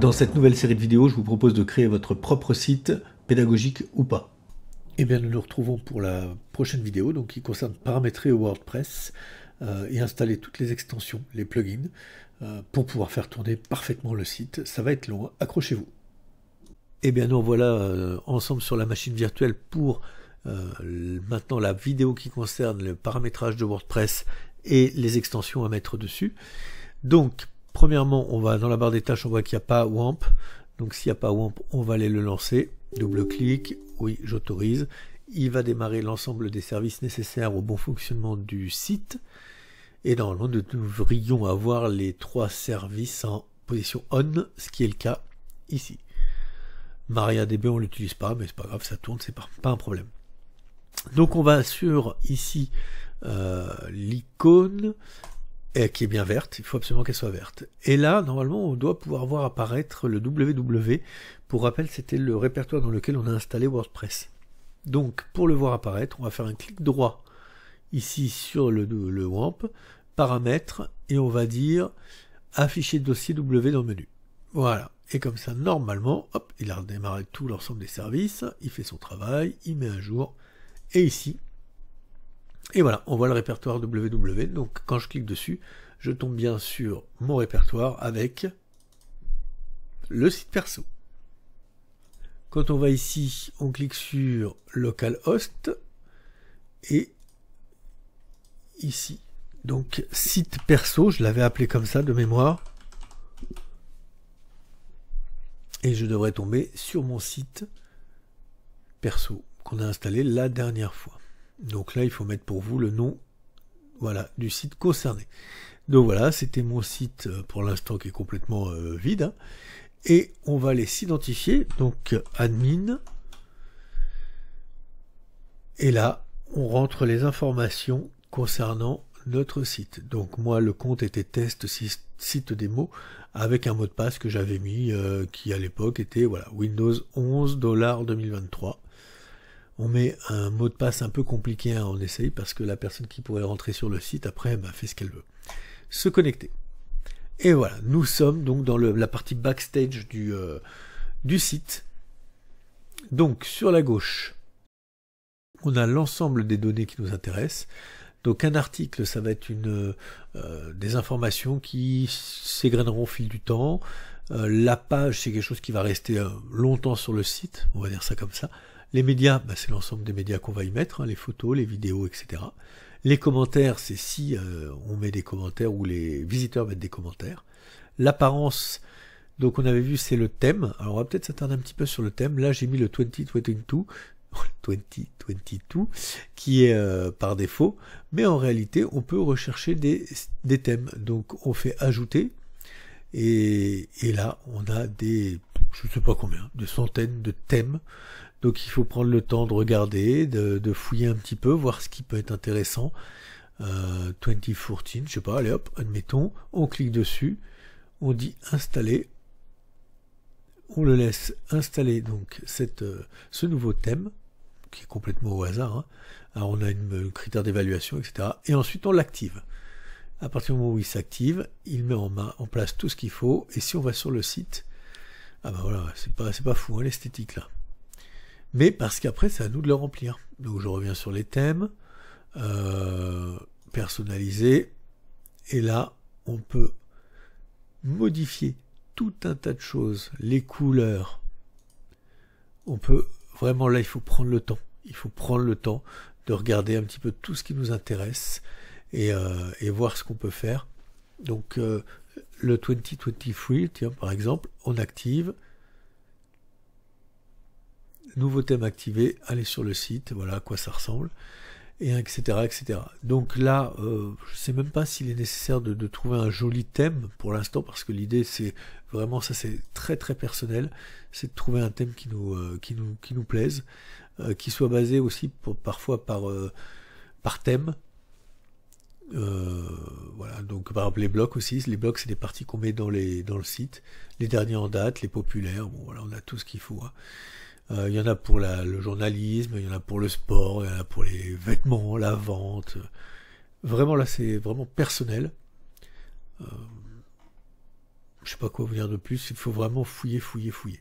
Dans cette nouvelle série de vidéos, je vous propose de créer votre propre site, pédagogique ou pas. Eh bien, nous nous retrouvons pour la prochaine vidéo, donc qui concerne paramétrer WordPress euh, et installer toutes les extensions, les plugins, euh, pour pouvoir faire tourner parfaitement le site. Ça va être long, accrochez-vous. Eh bien, nous voilà euh, ensemble sur la machine virtuelle pour maintenant la vidéo qui concerne le paramétrage de WordPress et les extensions à mettre dessus. Donc, Premièrement, on va dans la barre des tâches, on voit qu'il n'y a pas WAMP. Donc s'il n'y a pas WAMP, on va aller le lancer. Double-clic, oui, j'autorise. Il va démarrer l'ensemble des services nécessaires au bon fonctionnement du site. Et normalement, nous devrions avoir les trois services en position on, ce qui est le cas ici. MariaDB, on l'utilise pas, mais c'est pas grave, ça tourne, c'est pas, pas un problème. Donc on va sur ici euh, l'icône qui est bien verte, il faut absolument qu'elle soit verte. Et là, normalement, on doit pouvoir voir apparaître le ww Pour rappel, c'était le répertoire dans lequel on a installé WordPress. Donc, pour le voir apparaître, on va faire un clic droit ici sur le, WAMP, paramètres, et on va dire afficher dossier W dans le menu. Voilà. Et comme ça, normalement, hop, il a redémarré tout l'ensemble des services, il fait son travail, il met un jour, et ici, et voilà, on voit le répertoire www. E. Donc quand je clique dessus, je tombe bien sur mon répertoire avec le site perso. Quand on va ici, on clique sur localhost et ici. Donc site perso, je l'avais appelé comme ça de mémoire. Et je devrais tomber sur mon site perso qu'on a installé la dernière fois. Donc là, il faut mettre pour vous le nom voilà, du site concerné. Donc voilà, c'était mon site euh, pour l'instant qui est complètement euh, vide. Hein. Et on va aller s'identifier. Donc admin. Et là, on rentre les informations concernant notre site. Donc moi, le compte était test site démo avec un mot de passe que j'avais mis euh, qui à l'époque était voilà Windows 11 dollars 2023 on met un mot de passe un peu compliqué à on essaye parce que la personne qui pourrait rentrer sur le site après bah, fait ce qu'elle veut. Se connecter. Et voilà, nous sommes donc dans le, la partie backstage du, euh, du site. Donc sur la gauche, on a l'ensemble des données qui nous intéressent. Donc un article, ça va être une euh, des informations qui s'égrèneront au fil du temps. Euh, la page, c'est quelque chose qui va rester longtemps sur le site, on va dire ça comme ça. Les médias, bah, c'est l'ensemble des médias qu'on va y mettre, hein, les photos, les vidéos, etc. Les commentaires, c'est si euh, on met des commentaires ou les visiteurs mettent des commentaires. L'apparence, donc on avait vu, c'est le thème. Alors on va peut-être s'attarder un petit peu sur le thème. Là, j'ai mis le 2022, 2022 qui est euh, par défaut, mais en réalité on peut rechercher des, thèmes. Donc on fait ajouter et, et, là on a des je ne sais pas combien, des centaines de thèmes donc il faut prendre le temps de regarder, de, fouiller un petit peu, voir ce qui peut être intéressant. 2014, euh, je sais pas, allez hop, admettons, on clique dessus, on dit installer, on le laisse installer donc cette, euh, ce nouveau thème, qui est complètement au hasard. Hein. Alors on a un euh, critère d'évaluation, etc. Et ensuite on l'active. À partir du moment où il s'active, il met en, place tout ce qu'il faut. Et si on va sur le site, ah ben voilà, c'est pas, pas fou hein, l'esthétique là mais parce qu'après c'est à nous de le remplir. Donc je reviens sur les thèmes, euh, personnaliser, et là on peut modifier tout un tas de choses, les couleurs. On peut vraiment là il faut prendre le temps, il faut prendre le temps de regarder un petit peu tout ce qui nous intéresse et, euh, voir ce qu'on peut faire. Donc euh, le 2023, tiens par exemple, on active nouveau thème activé, allez sur le site, voilà à quoi ça ressemble, et etc. etc. Donc là, euh, je ne sais même pas s'il est nécessaire de, de, trouver un joli thème pour l'instant, parce que l'idée c'est vraiment ça, c'est très très personnel, c'est de trouver un thème qui nous, euh, qui nous, qui nous plaise, euh, qui soit basé aussi pour, parfois par, par thème. voilà, donc par exemple les blocs aussi, les blocs c'est des parties qu'on met dans, les, dans le site, les derniers en date, les populaires, bon voilà, on a tout ce qu'il faut. Hein. Euh, il y en a pour le journalisme, il y en a pour le sport, il y en a pour les vêtements, la vente. Vraiment là, c'est vraiment personnel. je euh, je sais pas quoi vous dire de plus. Il faut vraiment fouiller, fouiller, fouiller.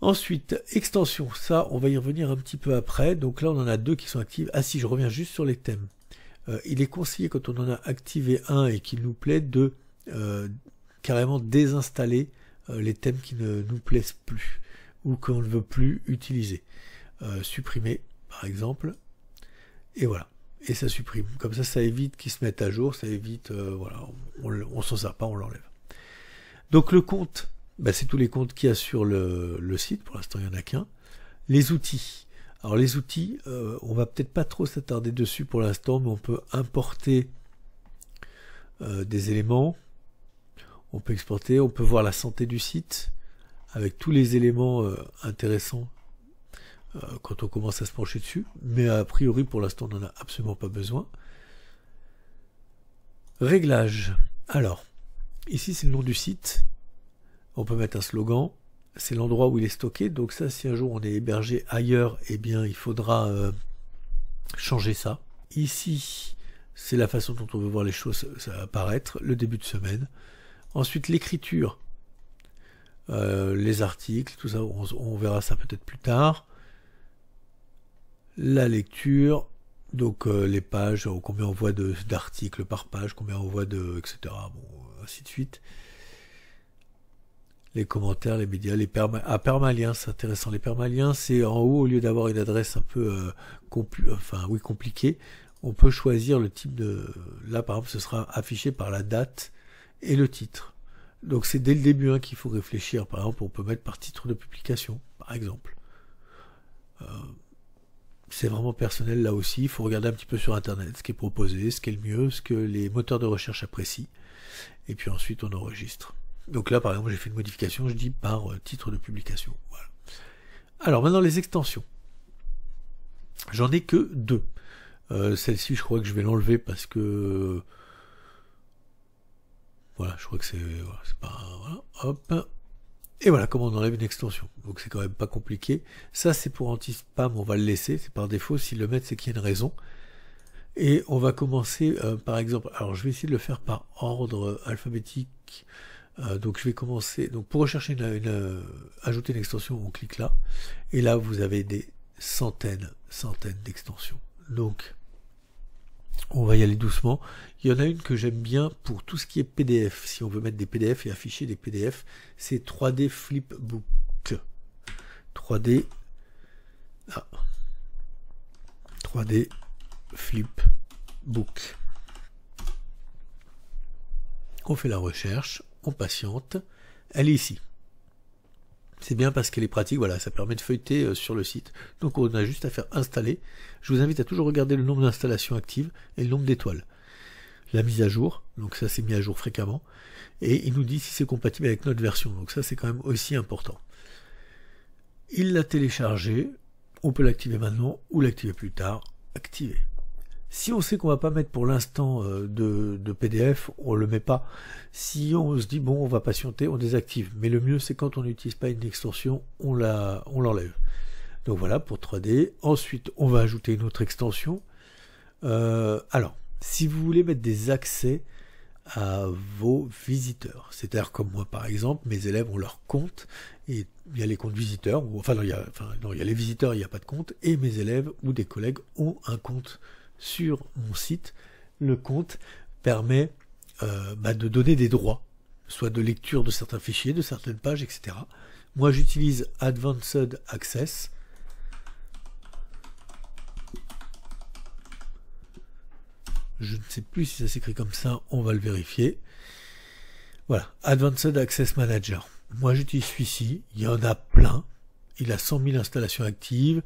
Ensuite, extension. Ça, on va y revenir un petit peu après. Donc là, on en a deux qui sont actives. Ah si, je reviens juste sur les thèmes. Euh, il est conseillé quand on en a activé un et qu'il nous plaît de carrément désinstaller les thèmes qui ne nous plaisent plus ou qu'on ne veut plus utiliser. Euh, supprimer, par exemple. Et voilà. Et ça supprime. Comme ça, ça évite qu'ils se mettent à jour, ça évite, euh, voilà, on, ne s'en sert pas, on l'enlève. Donc le compte, bah, c'est tous les comptes qu'il y a sur le, site, pour l'instant il n'y en a qu'un. Les outils. Alors les outils, euh, on va peut-être pas trop s'attarder dessus pour l'instant, mais on peut importer des éléments, on peut exporter, on peut voir la santé du site, avec tous les éléments euh, intéressants euh, quand on commence à se pencher dessus, mais a priori pour l'instant on n'en a absolument pas besoin. Réglage. Alors, ici c'est le nom du site. On peut mettre un slogan. C'est l'endroit où il est stocké. Donc ça, si un jour on est hébergé ailleurs, eh bien il faudra euh, changer ça. Ici, c'est la façon dont on veut voir les choses apparaître, le début de semaine. Ensuite, l'écriture. Euh, les articles, tout ça, on, verra ça peut-être plus tard. La lecture, donc euh, les pages, euh, combien on voit d'articles par page, combien on voit de, etc. Bon, ainsi de suite. Les commentaires, les médias, les ah, permaliens, c'est intéressant. Les permaliens, c'est en haut, au lieu d'avoir une adresse un peu enfin oui compliquée, on peut choisir le type de. Là, par exemple, ce sera affiché par la date et le titre. Donc c'est dès le début hein, qu'il faut réfléchir. Par exemple, on peut mettre par titre de publication, par exemple. Euh, c'est vraiment personnel là aussi. Il faut regarder un petit peu sur Internet ce qui est proposé, ce qui est le mieux, ce que les moteurs de recherche apprécient. Et puis ensuite, on enregistre. Donc là, par exemple, j'ai fait une modification, je dis par euh, titre de publication. Voilà. Alors maintenant, les extensions. J'en ai que deux. Euh, celle-ci, je crois que je vais l'enlever parce que voilà, je crois que c'est hop. Et voilà comment on enlève une extension. Donc c'est quand même pas compliqué. Ça c'est pour anti-spam, on va le laisser. C'est par défaut. S'il le met, c'est qu'il y a une raison. Et on va commencer euh, par exemple. Alors je vais essayer de le faire par ordre alphabétique. Euh, donc je vais commencer. Donc pour rechercher une, euh, ajouter une extension, on clique là. Et là vous avez des centaines, centaines d'extensions. Donc on va y aller doucement. Il y en a une que j'aime bien pour tout ce qui est PDF. Si on veut mettre des PDF et afficher des PDF, c'est 3D Flipbook. 3D. 3D ah, Flipbook. On fait la recherche, on patiente. Elle est ici. C'est bien parce qu'elle est pratique, voilà, ça permet de feuilleter euh, sur le site. Donc on a juste à faire installer. Je vous invite à toujours regarder le nombre d'installations actives et le nombre d'étoiles. La mise à jour, donc ça c'est mis à jour fréquemment. Et il nous dit si c'est compatible avec notre version, donc ça c'est quand même aussi important. Il l'a téléchargé, on peut l'activer maintenant ou l'activer plus tard. Activer. Si on sait qu'on va pas mettre pour l'instant euh, de, PDF, on le met pas. Si on se dit bon, on va patienter, on désactive. Mais le mieux, c'est quand on n'utilise pas une extension, on on l'enlève. Donc voilà pour 3D. Ensuite, on va ajouter une autre extension. Euh, alors, si vous voulez mettre des accès à vos visiteurs, c'est-à-dire comme moi par exemple, mes élèves ont leur compte et il y a les comptes visiteurs, enfin, il y a, il y a les visiteurs, il n'y a pas de compte, et mes élèves ou des collègues ont un compte sur mon site, le compte permet euh, bah, de donner des droits, soit de lecture de certains fichiers, de certaines pages, etc. Moi, j'utilise Advanced Access. Je ne sais plus si ça s'écrit comme ça, on va le vérifier. Voilà, Advanced Access Manager. Moi, j'utilise celui-ci. Il y en a plein. Il a 100 000 installations actives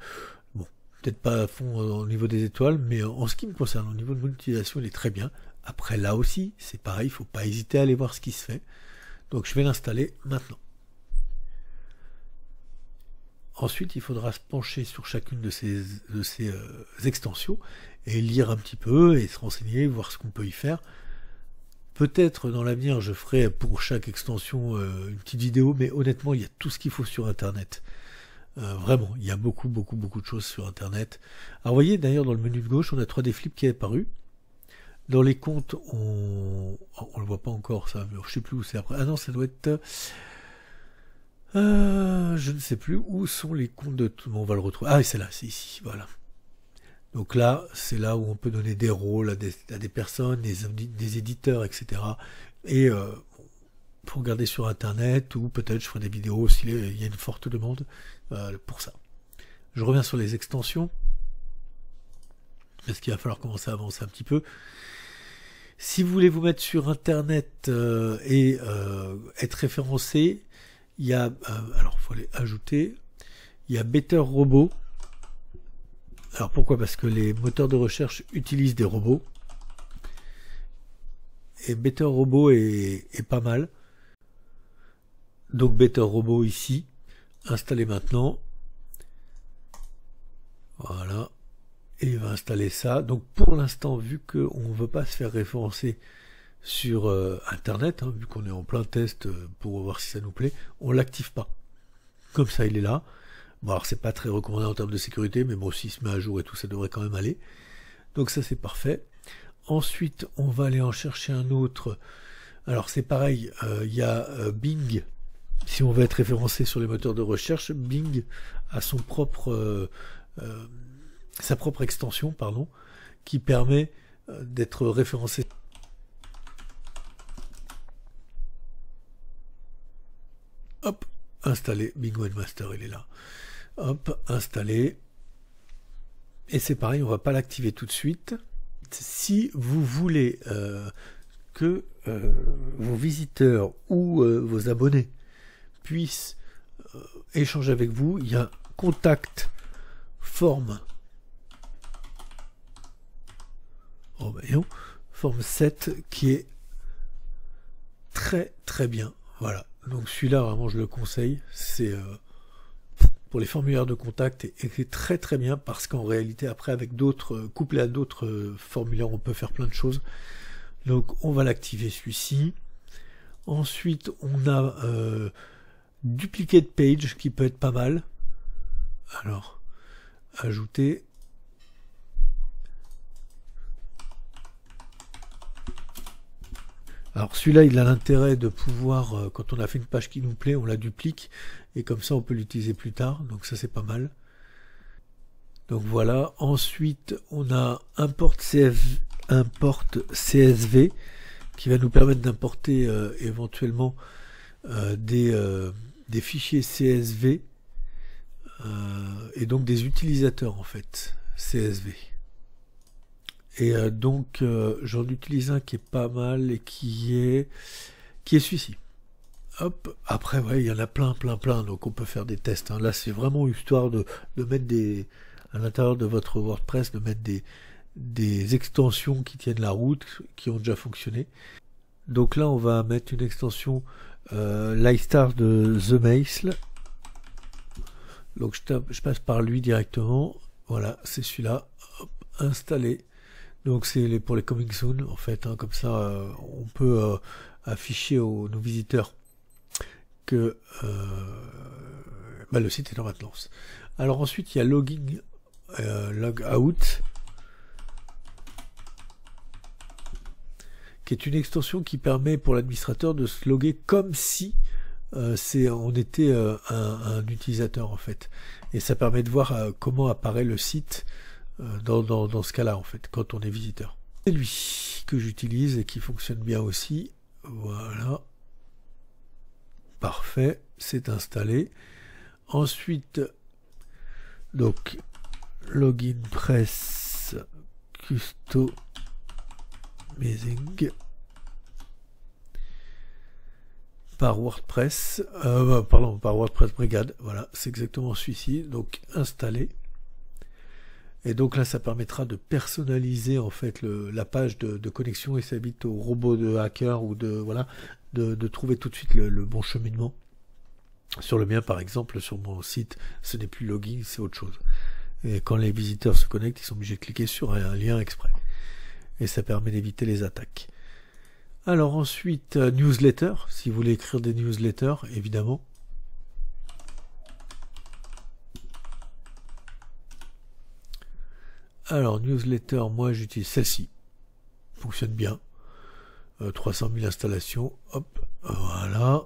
peut-être pas à fond euh, au niveau des étoiles, mais euh, en ce qui me concerne, au niveau de mon utilisation, il est très bien. Après, là aussi, c'est pareil, il ne faut pas hésiter à aller voir ce qui se fait. Donc, je vais l'installer maintenant. Ensuite, il faudra se pencher sur chacune de ces, euh, extensions et lire un petit peu et se renseigner, voir ce qu'on peut y faire. Peut-être dans l'avenir, je ferai pour chaque extension une petite vidéo, mais honnêtement, il y a tout ce qu'il faut sur Internet. Euh, vraiment, il y a beaucoup, beaucoup, beaucoup de choses sur Internet. Alors, vous voyez, d'ailleurs, dans le menu de gauche, on a 3D flips qui est apparu. Dans les comptes, on, on le voit pas encore, ça. Je sais plus où c'est après. Ah non, ça doit être, euh, je ne sais plus où sont les comptes de tout. monde on va le retrouver. Ah, c'est là, c'est ici. Voilà. Donc là, c'est là où on peut donner des rôles à des, personnes, des, éditeurs, etc. Et pour regarder sur internet ou peut-être je ferai des vidéos s'il y a une forte demande euh, pour ça. Je reviens sur les extensions parce qu'il va falloir commencer à avancer un petit peu. Si vous voulez vous mettre sur internet euh, et euh, être référencé, il y a euh, alors faut les ajouter. Il y a Better Robot. Alors pourquoi Parce que les moteurs de recherche utilisent des robots. Et Better Robot est pas mal. Donc Better Robot ici, installé maintenant. Voilà. Et il va installer ça. Donc pour l'instant, vu qu'on ne veut pas se faire référencer sur euh, Internet, hein, vu qu'on est en plein test euh, pour voir si ça nous plaît, on l'active pas. Comme ça, il est là. Bon, alors c'est pas très recommandé en termes de sécurité, mais bon, s'il se met à jour et tout, ça devrait quand même aller. Donc ça, c'est parfait. Ensuite, on va aller en chercher un autre. Alors c'est pareil, euh, il y a Bing si on veut être référencé sur les moteurs de recherche, Bing a son propre, euh, euh, sa propre extension pardon, qui permet euh, d'être référencé. Hop, installé, Bing Webmaster, il est là. Hop, installé. Et c'est pareil, on ne va pas l'activer tout de suite. Si vous voulez que vos visiteurs ou vos abonnés puisse euh, échanger avec vous. Il y a contact forme. Oh ben, forme 7 qui est très très bien. Voilà. Donc celui-là vraiment je le conseille. C'est euh, pour les formulaires de contact et, c'est très très bien parce qu'en réalité après avec d'autres euh, couplé à d'autres formulaires on peut faire plein de choses. Donc on va l'activer celui-ci. Ensuite on a euh, dupliquer de page qui peut être pas mal. Alors, ajouter. Alors celui-là, il a l'intérêt de pouvoir, euh, quand on a fait une page qui nous plaît, on la duplique et comme ça on peut l'utiliser plus tard. Donc ça c'est pas mal. Donc voilà. Ensuite, on a import CSV, import CSV qui va nous permettre d'importer euh, éventuellement euh, euh, des, fichiers CSV euh, et donc des utilisateurs en fait CSV. Et donc j'en utilise un qui est pas mal et qui est qui est celui-ci. Hop, après, ouais, il y en a plein, plein, plein, donc on peut faire des tests. Hein. Là, c'est vraiment histoire de, de, mettre des, à l'intérieur de votre WordPress, de mettre des, des extensions qui tiennent la route, qui ont déjà fonctionné. Donc là, on va mettre une extension euh, Lightstar de The Maisle, Donc je, passe par lui directement. Voilà, c'est celui-là. Installé. Donc c'est pour les coming soon en fait. Hein. comme ça, euh, on peut euh, afficher aux nos visiteurs que euh, bah, le site est en maintenance. Alors ensuite, il y a logging, log out. qui est une extension qui permet pour l'administrateur de se loguer comme si euh, c'est on était euh, un, utilisateur en fait. Et ça permet de voir euh, comment apparaît le site dans, dans, ce cas-là en fait, quand on est visiteur. C'est lui que j'utilise et qui fonctionne bien aussi. Voilà. Parfait, c'est installé. Ensuite, donc login press custo par WordPress, euh, bah, pardon, par WordPress Brigade. Voilà, c'est exactement celui-ci. Donc installer. Et donc là, ça permettra de personnaliser en fait la page de, connexion et ça évite au robot de hacker ou de voilà de, trouver tout de suite le, bon cheminement. Sur le mien, par exemple, sur mon site, ce n'est plus login, c'est autre chose. Et quand les visiteurs se connectent, ils sont obligés de cliquer sur un lien exprès et ça permet d'éviter les attaques. Alors ensuite, euh, newsletter, si vous voulez écrire des newsletters, évidemment. Alors, newsletter, moi j'utilise celle-ci. Fonctionne bien. 300 euh, 000 installations. Hop, voilà.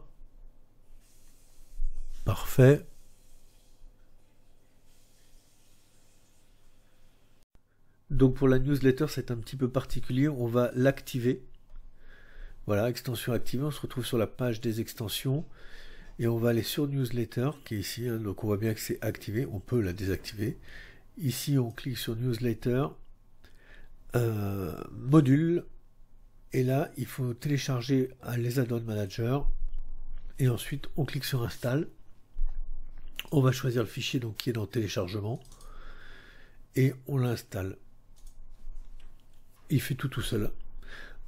Parfait. Donc pour la newsletter, c'est un petit peu particulier. On va l'activer. Voilà, extension activée. On se retrouve sur la page des extensions. Et on va aller sur newsletter qui est ici. Hein. donc on voit bien que c'est activé. On peut la désactiver. Ici, on clique sur newsletter. Euh, module. Et là, il faut télécharger les add-on manager. Et ensuite, on clique sur install. On va choisir le fichier donc, qui est dans téléchargement. Et on l'installe il fait tout tout seul.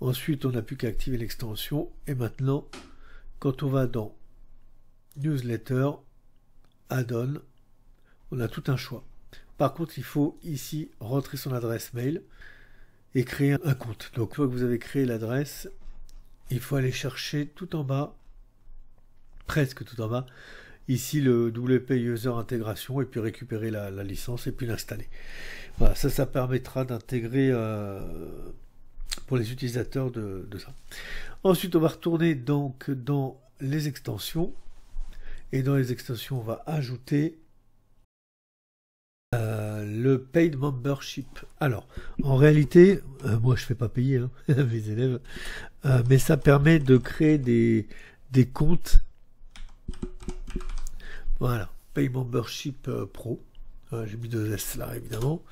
Ensuite, on n'a plus qu'à activer l'extension. Et maintenant, quand on va dans Newsletter, Add-on, on a tout un choix. Par contre, il faut ici rentrer son adresse mail et créer un compte. Donc, une fois que vous avez créé l'adresse, il faut aller chercher tout en bas, presque tout en bas, ici le WP User Intégration et puis récupérer la, licence et puis l'installer. Voilà, ça, ça permettra d'intégrer euh, pour les utilisateurs de, ça. Ensuite, on va retourner donc dans les extensions. Et dans les extensions, on va ajouter euh, le paid membership. Alors, en réalité, euh, moi je fais pas payer hein, mes élèves, mais ça permet de créer des, des comptes voilà, Pay Membership euh, Pro. Hein, j'ai mis deux S là, évidemment.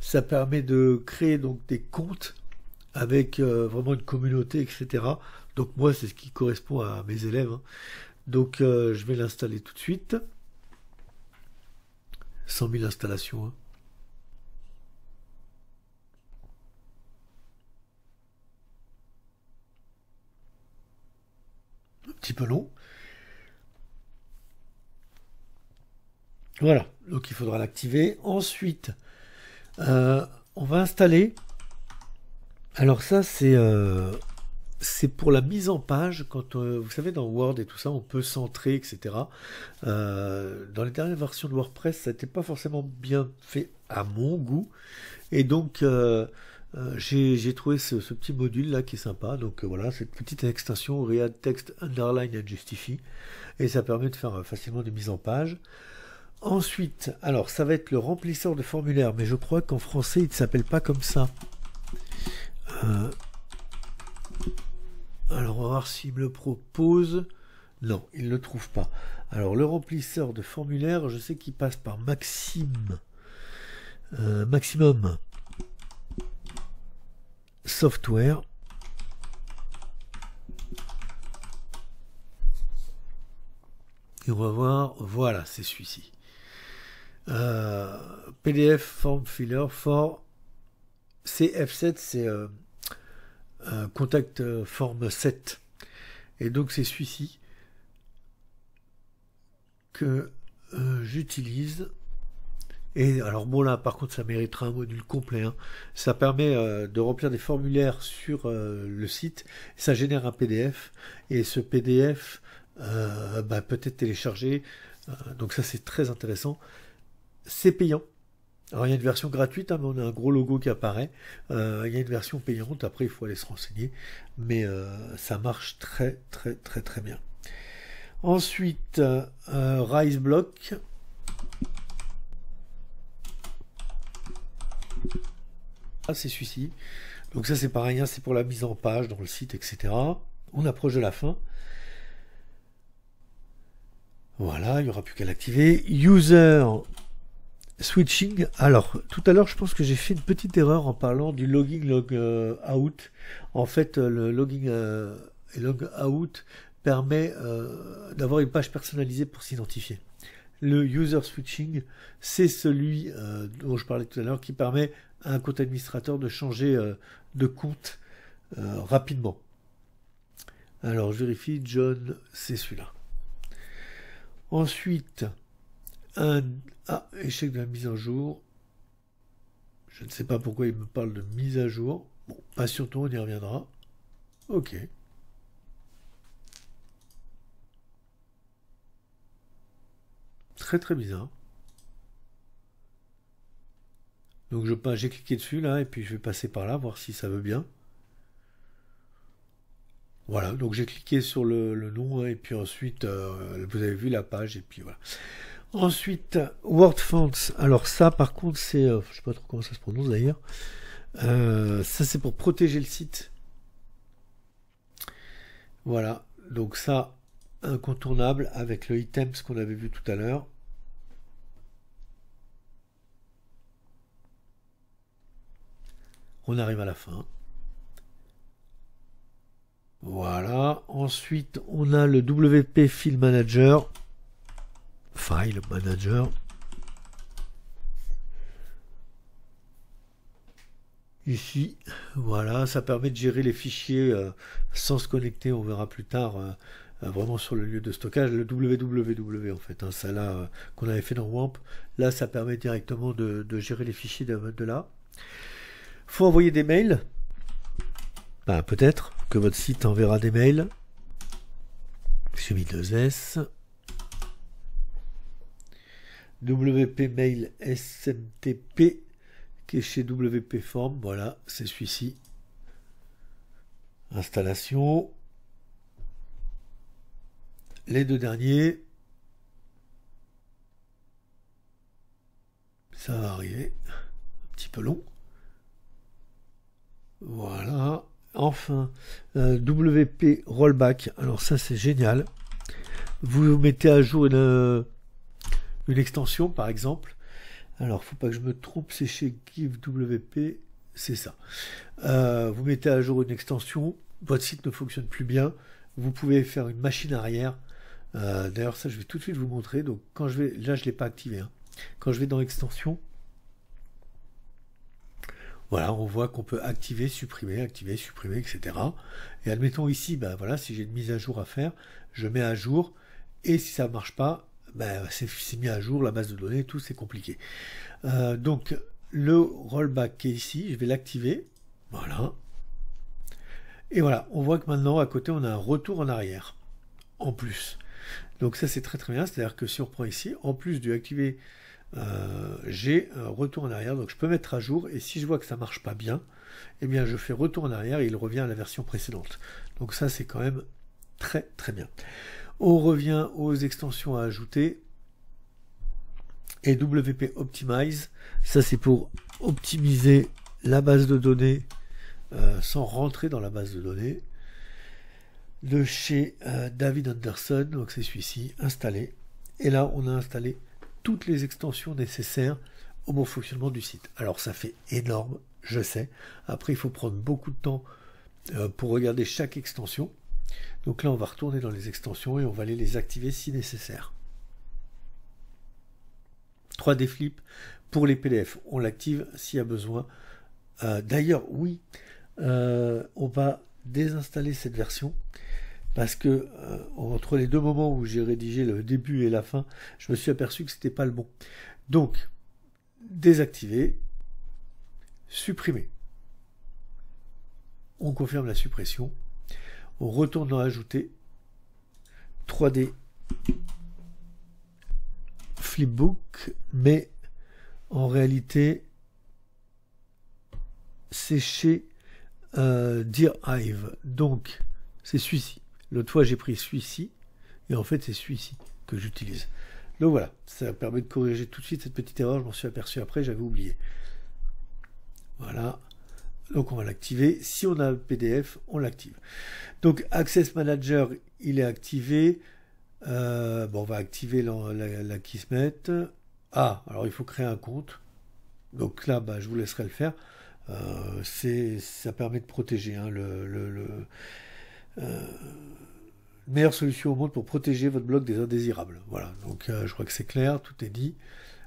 Ça permet de créer donc des comptes avec euh, vraiment une communauté, etc. Donc moi, c'est ce qui correspond à mes élèves. Hein. Donc euh, je vais l'installer tout de suite. 100 000 installations. Hein. Un petit peu long. Voilà, donc il faudra l'activer. Ensuite, euh, on va installer. Alors ça, euh, c'est pour la mise en page. Quand euh, vous savez dans Word et tout ça, on peut centrer, etc. dans les dernières versions de WordPress, ça n'était pas forcément bien fait à mon goût, et donc j'ai trouvé ce, petit module là qui est sympa. Donc voilà, cette petite extension Read Text Underline and Justify. Et ça permet de faire facilement des mises en page. Ensuite, alors ça va être le remplisseur de formulaire, mais je crois qu'en français il ne s'appelle pas comme ça. Euh, alors on va voir s'il me le propose. Non, il ne le trouve pas. Alors le remplisseur de formulaire, je sais qu'il passe par Maxime. Euh, maximum. Software. Et on va voir, voilà, c'est celui-ci. Euh, PDF Form Filler for CF7, c'est euh, Contact euh, Form 7. Et donc c'est celui-ci que j'utilise. Et alors bon là par contre ça méritera un module complet. Hein. Ça permet de remplir des formulaires sur le site, ça génère un PDF et ce PDF bah, peut être téléchargé. donc ça c'est très intéressant c'est payant. Alors il y a une version gratuite, hein, mais on a un gros logo qui apparaît. Euh, il y a une version payante, après il faut aller se renseigner, mais euh, ça marche très très très très bien. Ensuite, euh, Rise RiseBlock. Ah, c'est celui-ci. Donc ça c'est pareil, hein, c'est pour la mise en page dans le site, etc. On approche de la fin. Voilà, il n'y aura plus qu'à l'activer. User Switching. Alors, tout à l'heure, je pense que j'ai fait une petite erreur en parlant du logging log euh, out. En fait, euh, le logging euh, log out permet d'avoir une page personnalisée pour s'identifier. Le user switching, c'est celui dont je parlais tout à l'heure qui permet à un compte administrateur de changer de compte rapidement. Alors, je vérifie, John, c'est celui-là. Ensuite, un... Ah, échec de la mise à jour. Je ne sais pas pourquoi il me parle de mise à jour. Bon, pas surtout, on y reviendra. Ok. Très très bizarre. Donc je j'ai cliqué dessus là et puis je vais passer par là voir si ça veut bien. Voilà, donc j'ai cliqué sur le, nom hein, et puis ensuite euh, vous avez vu la page et puis voilà. Ensuite, WordFence. Alors ça, par contre, c'est, je euh, je sais pas trop comment ça se prononce d'ailleurs. Euh, ça, c'est pour protéger le site. Voilà. Donc ça, incontournable avec le ce qu'on avait vu tout à l'heure. On arrive à la fin. Voilà. Ensuite, on a le WP Field Manager. File Manager. Ici, voilà, ça permet de gérer les fichiers euh, sans se connecter, on verra plus tard, euh, euh, vraiment sur le lieu de stockage, le www en fait, hein, ça là, qu'on avait fait dans WAMP, là ça permet directement de, gérer les fichiers de, là. faut envoyer des mails, bah, peut-être que votre site enverra des mails, j'ai 2S, WP Mail SMTP qui est chez WP Form. Voilà, c'est celui-ci. Installation. Les deux derniers. Ça va arriver. Un petit peu long. Voilà. Enfin, euh, WP Rollback. Alors ça, c'est génial. Vous mettez à jour une euh, une extension par exemple. Alors, faut pas que je me trompe, c'est chez GiveWP, c'est ça. Euh, vous mettez à jour une extension, votre site ne fonctionne plus bien, vous pouvez faire une machine arrière. Euh, d'ailleurs, ça, je vais tout de suite vous montrer. Donc, quand je vais, là, je l'ai pas activé. Hein. Quand je vais dans extension, voilà, on voit qu'on peut activer, supprimer, activer, supprimer, etc. Et admettons ici, ben voilà, si j'ai une mise à jour à faire, je mets à jour, et si ça ne marche pas, ben, c'est mis à jour, la base de données, tout, c'est compliqué. Euh, donc, le rollback qui est ici, je vais l'activer. Voilà. Et voilà, on voit que maintenant, à côté, on a un retour en arrière. En plus. Donc ça, c'est très très bien. C'est-à-dire que si on reprend ici, en plus de activer, euh, j'ai un retour en arrière. Donc je peux mettre à jour. Et si je vois que ça marche pas bien, eh bien, je fais retour en arrière et il revient à la version précédente. Donc ça, c'est quand même très très bien. On revient aux extensions à ajouter. Et WP Optimize, ça c'est pour optimiser la base de données euh, sans rentrer dans la base de données de chez euh, David Anderson, donc c'est celui-ci, installé. Et là, on a installé toutes les extensions nécessaires au bon fonctionnement du site. Alors ça fait énorme, je sais. Après, il faut prendre beaucoup de temps euh, pour regarder chaque extension. Donc là, on va retourner dans les extensions et on va aller les activer si nécessaire. 3D Flip pour les PDF. On l'active s'il y a besoin. Euh, d'ailleurs, oui, euh, on va désinstaller cette version parce que euh, entre les deux moments où j'ai rédigé le début et la fin, je me suis aperçu que ce n'était pas le bon. Donc, désactiver, supprimer. On confirme la suppression. On retourne dans Ajouter. 3D. Flipbook. Mais en réalité, c'est chez euh, Dear Hive. Donc, c'est celui-ci. L'autre fois, j'ai pris celui-ci. Et en fait, c'est celui-ci que j'utilise. Donc voilà, ça permet de corriger tout de suite cette petite erreur. Je m'en suis aperçu après, j'avais oublié. Voilà. Donc on va l'activer. Si on a un PDF, on l'active. Donc Access Manager, il est activé. Euh, bon, on va activer la, la, Kismet. Ah, alors il faut créer un compte. Donc là, bah, je vous laisserai le faire. Euh, ça permet de protéger. Hein, le, le, euh, meilleure solution au monde pour protéger votre blog des indésirables. Voilà, donc euh, je crois que c'est clair, tout est dit.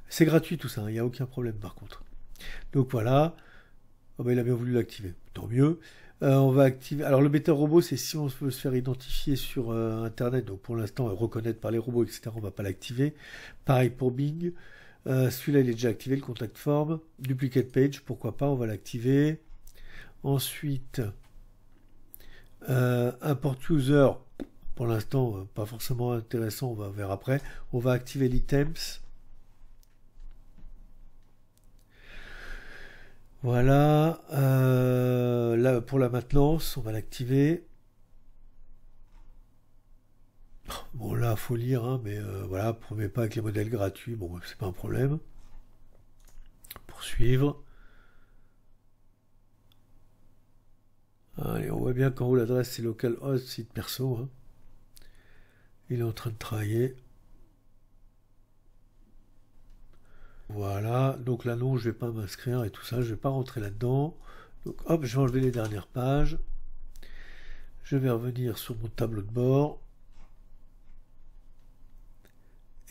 C'est gratuit tout ça, hein. il n'y a aucun problème par contre. Donc voilà. Ah bah, il a bien voulu l'activer. Tant mieux. Euh, on va activer. Alors le bêta robot, c'est si on veut se faire identifier sur euh, Internet. Donc pour l'instant, reconnaître par les robots, etc. On va pas l'activer. Pareil pour Bing. Euh, celui-là, il est déjà activé, le contact form. Duplicate page, pourquoi pas, on va l'activer. Ensuite, import user. Pour l'instant, pas forcément intéressant, on va voir après. On va activer l'items. Voilà, euh, là pour la maintenance, on va l'activer. Bon là, faut lire, hein, mais euh, voilà, premier pas avec les modèles gratuits, bon, c'est pas un problème. Poursuivre. Allez, on voit bien qu'en haut l'adresse c'est localhost, site perso. Hein. Il est en train de travailler. Voilà, donc là, non, je vais pas m'inscrire et tout ça, je vais pas rentrer là-dedans. Donc hop, je vais enlever les dernières pages. Je vais revenir sur mon tableau de bord.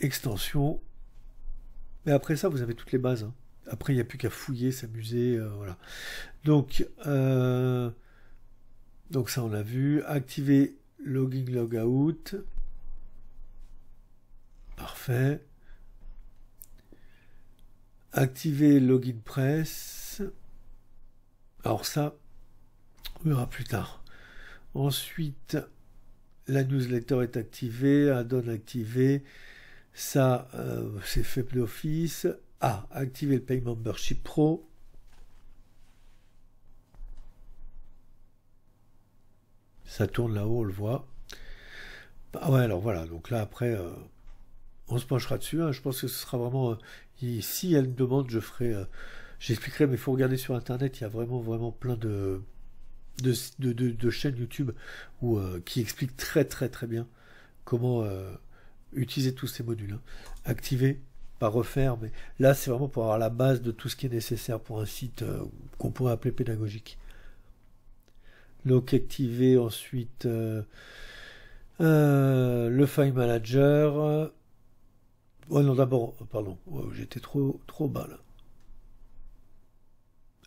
Extension. Mais après ça, vous avez toutes les bases. Hein. Après, il n'y a plus qu'à fouiller, s'amuser, euh, voilà. Donc, euh, donc ça, on l'a vu. Activer login, logout. Parfait. Activer login press Alors ça, on verra plus tard. Ensuite, la newsletter est activée, add-on activé. Ça, euh, c'est fait plus office. Ah, activer le Pay Membership Pro. Ça tourne là-haut, on le voit. Ah ouais, alors voilà, donc là après, euh, on se penchera dessus. Hein. Je pense que ce sera vraiment euh, si elle me demande, je ferai. Euh, j'expliquerai, mais il faut regarder sur internet, il y a vraiment, vraiment plein de, chaînes YouTube où, euh, qui expliquent très, très, très bien comment euh, utiliser tous ces modules. Hein. Activer, pas refaire, mais là, c'est vraiment pour avoir la base de tout ce qui est nécessaire pour un site qu'on pourrait appeler pédagogique. Donc, activer ensuite. le file manager, non, d'abord, euh, pardon, j'étais trop, trop bas là.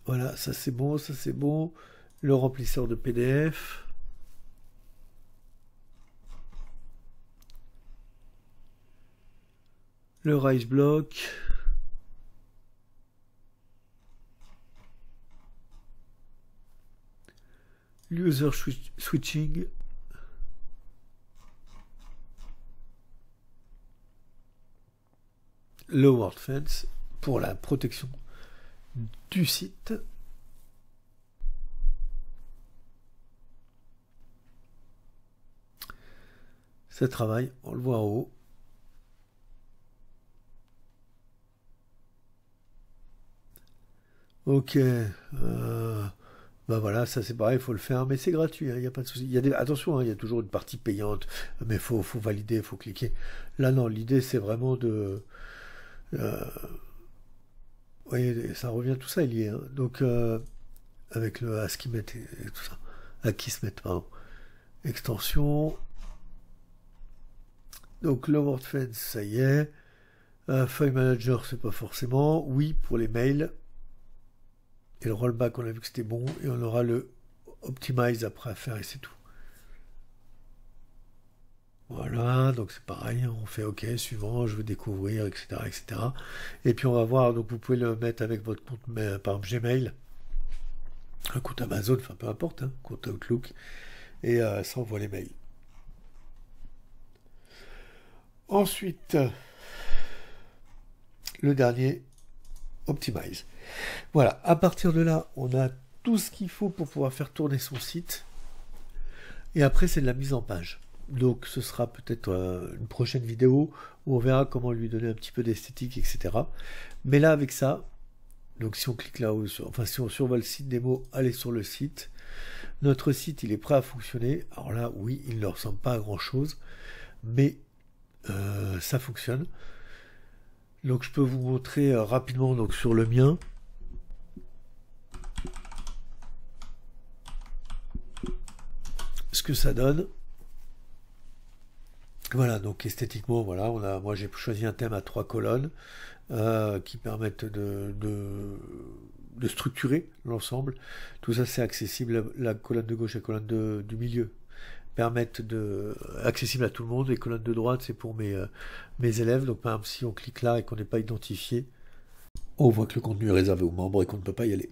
Voilà, ça c'est bon, ça c'est bon. Le remplisseur de PDF. Le Rise Block. L'user switching. le World Fence pour la protection du site. Ça travaille. on le voit en haut. Ok, ben voilà, ça c'est pareil, il faut le faire, mais c'est gratuit, il hein, n'y a pas de souci. attention, il hein, y a toujours une partie payante, mais il faut, faut valider, il faut cliquer. Là non, l'idée c'est vraiment de, euh, voyez, ça revient, tout ça est lié. Hein. Donc, euh, avec le à qui et tout ça. à qui ASCII pardon. Extension. Donc, le WordFence, ça y est. Un File Manager, c'est pas forcément. Oui, pour les mails. Et le rollback, on a vu que c'était bon. Et on aura le Optimize après à faire et c'est tout. Voilà, donc c'est pareil, on fait OK, suivant, je veux découvrir, etc., etc. Et puis on va voir, donc vous pouvez le mettre avec votre compte, euh, par Gmail, un compte Amazon, enfin peu importe, hein, compte Outlook, et euh, ça envoie les mails. Ensuite, le dernier, Optimize. Voilà, à partir de là, on a tout ce qu'il faut pour pouvoir faire tourner son site. Et après, c'est de la mise en page. Donc ce sera peut-être euh, une prochaine vidéo où on verra comment lui donner un petit peu d'esthétique, etc. Mais là avec ça, donc si on clique là, haut enfin si on survole le site démo, allez sur le site. Notre site, il est prêt à fonctionner. Alors là, oui, il ne ressemble pas à grand-chose, mais euh, ça fonctionne. Donc je peux vous montrer euh, rapidement donc sur le mien. ce que ça donne. Voilà, donc esthétiquement, voilà, on a, moi j'ai choisi un thème à trois colonnes euh, qui permettent de, de, structurer l'ensemble. Tout ça c'est accessible, la, colonne de gauche et la colonne de, du milieu permettent de accessible à tout le monde. Les colonnes de droite c'est pour mes, euh, mes élèves, donc même si on clique là et qu'on n'est pas identifié, on voit que le contenu est réservé aux membres et qu'on ne peut pas y aller.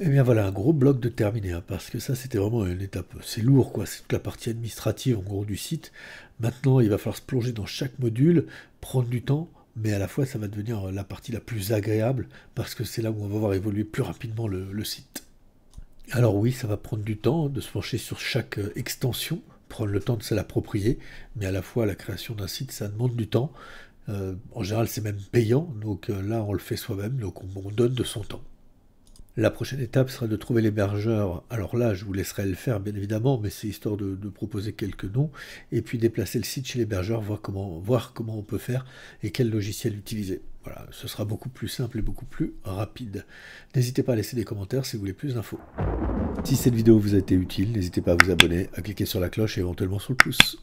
Et eh bien voilà, un gros bloc de terminer hein, parce que ça c'était vraiment une étape, c'est lourd quoi, c'est toute la partie administrative en gros du site. Maintenant il va falloir se plonger dans chaque module, prendre du temps, mais à la fois ça va devenir euh, la partie la plus agréable, parce que c'est là où on va voir évoluer plus rapidement le, site. Alors oui, ça va prendre du temps de se pencher sur chaque euh, extension, prendre le temps de se l'approprier, mais à la fois la création d'un site ça demande du temps. Euh, en général c'est même payant, donc là on le fait soi-même, donc on donne de son temps. La prochaine étape sera de trouver l'hébergeur. Alors là, je vous laisserai le faire, bien évidemment, mais c'est histoire de, proposer quelques noms. Et puis déplacer le site chez l'hébergeur, voir comment, voir comment on peut faire et quel logiciel utiliser. Voilà, ce sera beaucoup plus simple et beaucoup plus rapide. N'hésitez pas à laisser des commentaires si vous voulez plus d'infos. Si cette vidéo vous a été utile, n'hésitez pas à vous abonner, à cliquer sur la cloche et éventuellement sur le pouce.